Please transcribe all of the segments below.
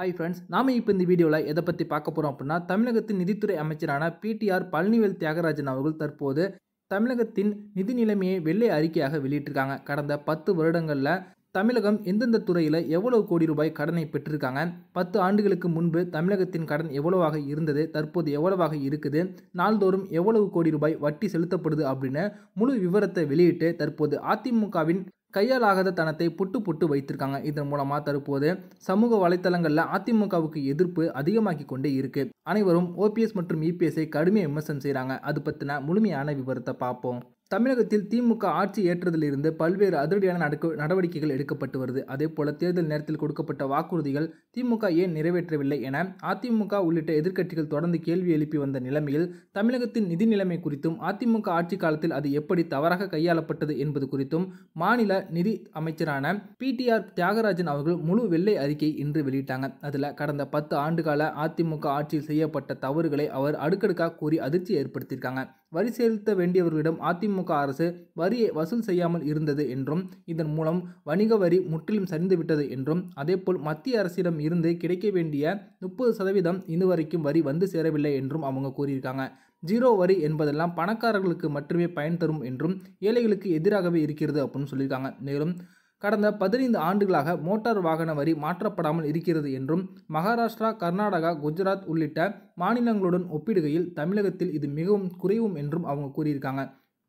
hi friends நாம் இப்போ இந்த வீடியோவில் எதை பற்றி பார்க்க போகிறோம் அப்படின்னா தமிழகத்தின் நிதித்துறை அமைச்சரான பிடிஆர் பழனிவேல் தியாகராஜன் அவர்கள் தற்போது தமிழகத்தின் நிதி நிலைமையை வெள்ளை அறிக்கையாக வெளியிட்டிருக்காங்க கடந்த பத்து வருடங்களில் தமிழகம் எந்தெந்த துறையில் எவ்வளவு கோடி ரூபாய் கடனை பெற்றிருக்காங்க பத்து ஆண்டுகளுக்கு முன்பு தமிழகத்தின் கடன் எவ்வளவாக இருந்தது தற்போது எவ்வளவாக இருக்குது நாள்தோறும் எவ்வளவு கோடி ரூபாய் வட்டி செலுத்தப்படுது அப்படின்னு முழு விவரத்தை வெளியிட்டு தற்போது அதிமுகவின் கையாலாகாத தனத்தை புட்டு புட்டு வைத்திருக்காங்க இதன் மூலமாக தற்போது சமூக வலைத்தளங்களில் அதிமுகவுக்கு எதிர்ப்பு அதிகமாக்கி கொண்டே இருக்கு அனைவரும் ஓபிஎஸ் மற்றும் இபிஎஸ்ஐ கடுமையாக விமர்சனம் செய்கிறாங்க அது பற்றின முழுமையான விவரத்தை பார்ப்போம் தமிழகத்தில் திமுக ஆட்சி ஏற்றதிலிருந்து பல்வேறு அதிரடியான நடக்க நடவடிக்கைகள் எடுக்கப்பட்டு வருது அதே போல தேர்தல் நேரத்தில் கொடுக்கப்பட்ட வாக்குறுதிகள் திமுக ஏன் நிறைவேற்றவில்லை என அதிமுக உள்ளிட்ட எதிர்க்கட்சிகள் தொடர்ந்து கேள்வி எழுப்பி வந்த நிலைமையில் தமிழகத்தின் நிதி நிலைமை குறித்தும் அதிமுக ஆட்சி காலத்தில் அது எப்படி தவறாக கையாளப்பட்டது என்பது குறித்தும் மாநில நிதி அமைச்சரான பிடிஆர் தியாகராஜன் அவர்கள் முழு வெள்ளை அறிக்கை இன்று வெளியிட்டாங்க அதில் கடந்த பத்து ஆண்டுகால அதிமுக ஆட்சியில் செய்யப்பட்ட தவறுகளை அவர் அடுக்கடுக்காக கூறி அதிர்ச்சி ஏற்படுத்தியிருக்காங்க வரி செலுத்த வேண்டியவர்களிடம் அதிமுக அதிமுக அரசு வரியை வசூல் செய்யாமல் இருந்தது என்றும் இதன் மூலம் வணிக வரி முற்றிலும் சரிந்துவிட்டது என்றும் அதேபோல் மத்திய அரசிடம் இருந்து கிடைக்க வேண்டிய முப்பது சதவீதம் இதுவரைக்கும் வரி வந்து சேரவில்லை என்றும் அவங்க கூறியிருக்காங்க ஜீரோ வரி என்பதெல்லாம் பணக்காரர்களுக்கு மட்டுமே பயன் தரும் என்றும் ஏழைகளுக்கு எதிராகவே இருக்கிறது அப்படின்னு சொல்லியிருக்காங்க மேலும் கடந்த பதினைந்து ஆண்டுகளாக மோட்டார் வாகன வரி மாற்றப்படாமல் இருக்கிறது என்றும் மகாராஷ்டிரா கர்நாடகா குஜராத் உள்ளிட்ட மாநிலங்களுடன் ஒப்பிடுகையில் தமிழகத்தில் இது மிகவும் குறைவும் என்றும் அவங்க கூறியிருக்காங்க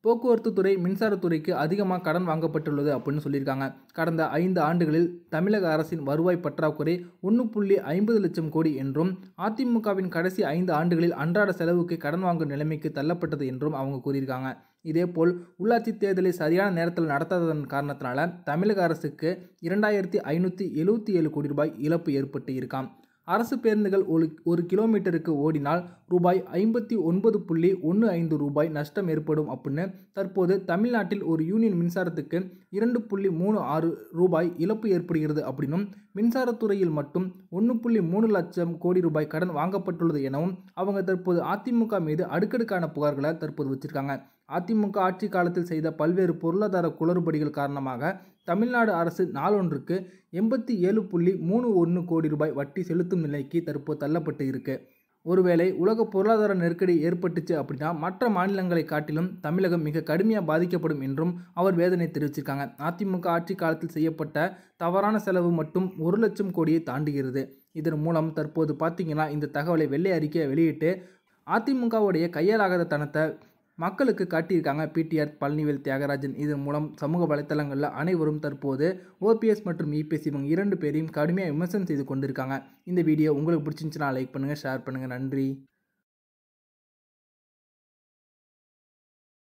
போக்குவரத்து துறை மின்சாரத்துறைக்கு அதிகமாக கடன் வாங்கப்பட்டுள்ளது அப்படின்னு சொல்லியிருக்காங்க கடந்த ஐந்து ஆண்டுகளில் தமிழக அரசின் வருவாய் பற்றாக்குறை ஒன்று புள்ளி ஐம்பது லட்சம் கோடி என்றும் அதிமுகவின் கடைசி ஐந்து ஆண்டுகளில் அன்றாட செலவுக்கு கடன் வாங்கும் நிலைமைக்கு தள்ளப்பட்டது என்றும் அவங்க கூறியிருக்காங்க இதேபோல் உள்ளாட்சி தேர்தலை சரியான நேரத்தில் நடத்தாததன் காரணத்தினால தமிழக அரசுக்கு இரண்டாயிரத்தி ஐநூற்றி எழுபத்தி ஏழு கோடி ரூபாய் இழப்பு ஏற்பட்டு இருக்காம் அரசு பேருந்துகள் ஒரு ஒரு கிலோமீட்டருக்கு ஓடினால் ரூபாய் ஐம்பத்தி ஒன்பது புள்ளி ஒன்று ஐந்து ரூபாய் நஷ்டம் ஏற்படும் அப்படின்னு தற்போது தமிழ்நாட்டில் ஒரு யூனியன் மின்சாரத்துக்கு இரண்டு புள்ளி மூணு ஆறு ரூபாய் இழப்பு ஏற்படுகிறது அப்படின்னும் மின்சாரத்துறையில் மட்டும் ஒன்று புள்ளி மூணு லட்சம் கோடி ரூபாய் கடன் வாங்கப்பட்டுள்ளது எனவும் அவங்க தற்போது அதிமுக மீது அடுக்கடுக்கான புகார்களை தற்போது வச்சுருக்காங்க அதிமுக ஆட்சி காலத்தில் செய்த பல்வேறு பொருளாதார குளறுபடிகள் காரணமாக தமிழ்நாடு அரசு நாளொன்றுக்கு எண்பத்தி ஏழு புள்ளி மூணு ஒன்று கோடி ரூபாய் வட்டி செலுத்தும் நிலைக்கு தற்போது தள்ளப்பட்டு இருக்கு ஒருவேளை உலக பொருளாதார நெருக்கடி ஏற்பட்டுச்சு அப்படின்னா மற்ற மாநிலங்களை காட்டிலும் தமிழகம் மிக கடுமையாக பாதிக்கப்படும் என்றும் அவர் வேதனை தெரிவிச்சிருக்காங்க அதிமுக ஆட்சி காலத்தில் செய்யப்பட்ட தவறான செலவு மட்டும் ஒரு லட்சம் கோடியை தாண்டுகிறது இதன் மூலம் தற்போது பார்த்தீங்கன்னா இந்த தகவலை வெள்ளை அறிக்கையை வெளியிட்டு அதிமுகவுடைய கையாலாகாத தனத்தை மக்களுக்கு காட்டியிருக்காங்க பிடிஆர் பழனிவேல் தியாகராஜன் இதன் மூலம் சமூக வலைத்தளங்களில் அனைவரும் தற்போது ஓபிஎஸ் மற்றும் இபிஎஸ் இவங்க இரண்டு பேரையும் கடுமையாக விமர்சனம் செய்து கொண்டிருக்காங்க இந்த வீடியோ உங்களுக்கு பிடிச்சிருந்துச்சுன்னா லைக் பண்ணுங்கள் ஷேர் பண்ணுங்கள் நன்றி